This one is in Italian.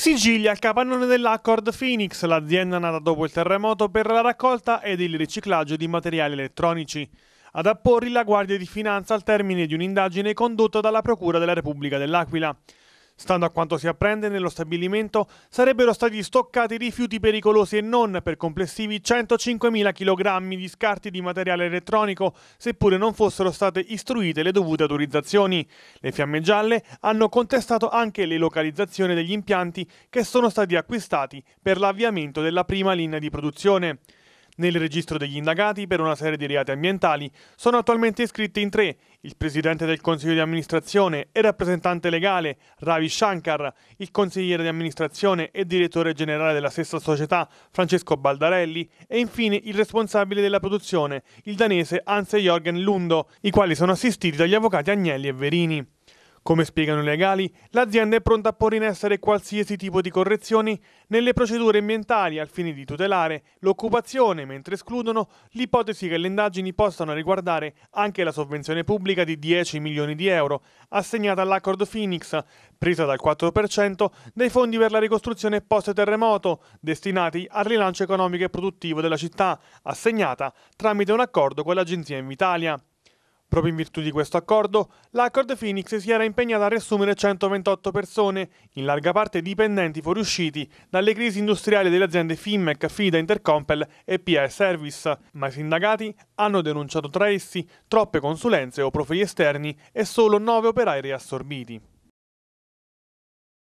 Sigiglia, capannone dell'Accord Phoenix, l'azienda nata dopo il terremoto per la raccolta ed il riciclaggio di materiali elettronici. Ad apporri la Guardia di Finanza al termine di un'indagine condotta dalla Procura della Repubblica dell'Aquila. Stando a quanto si apprende, nello stabilimento sarebbero stati stoccati rifiuti pericolosi e non per complessivi 105.000 kg di scarti di materiale elettronico, seppure non fossero state istruite le dovute autorizzazioni. Le fiamme gialle hanno contestato anche le localizzazioni degli impianti che sono stati acquistati per l'avviamento della prima linea di produzione. Nel registro degli indagati per una serie di reati ambientali sono attualmente iscritti in tre il presidente del consiglio di amministrazione e rappresentante legale Ravi Shankar, il consigliere di amministrazione e direttore generale della stessa società Francesco Baldarelli e infine il responsabile della produzione, il danese Hans Jorgen Lundo, i quali sono assistiti dagli avvocati Agnelli e Verini. Come spiegano i legali, l'azienda è pronta a porre in essere qualsiasi tipo di correzioni nelle procedure ambientali al fine di tutelare l'occupazione, mentre escludono l'ipotesi che le indagini possano riguardare anche la sovvenzione pubblica di 10 milioni di euro assegnata all'Accord Phoenix, presa dal 4% dei fondi per la ricostruzione post-terremoto, destinati al rilancio economico e produttivo della città, assegnata tramite un accordo con l'agenzia Invitalia. Proprio in virtù di questo accordo, l'Accord Phoenix si era impegnata a riassumere 128 persone, in larga parte dipendenti fuoriusciti dalle crisi industriali delle aziende Fimmec, Fida, Intercompel e PA Service, ma i sindacati hanno denunciato tra essi troppe consulenze o profili esterni e solo 9 operai riassorbiti.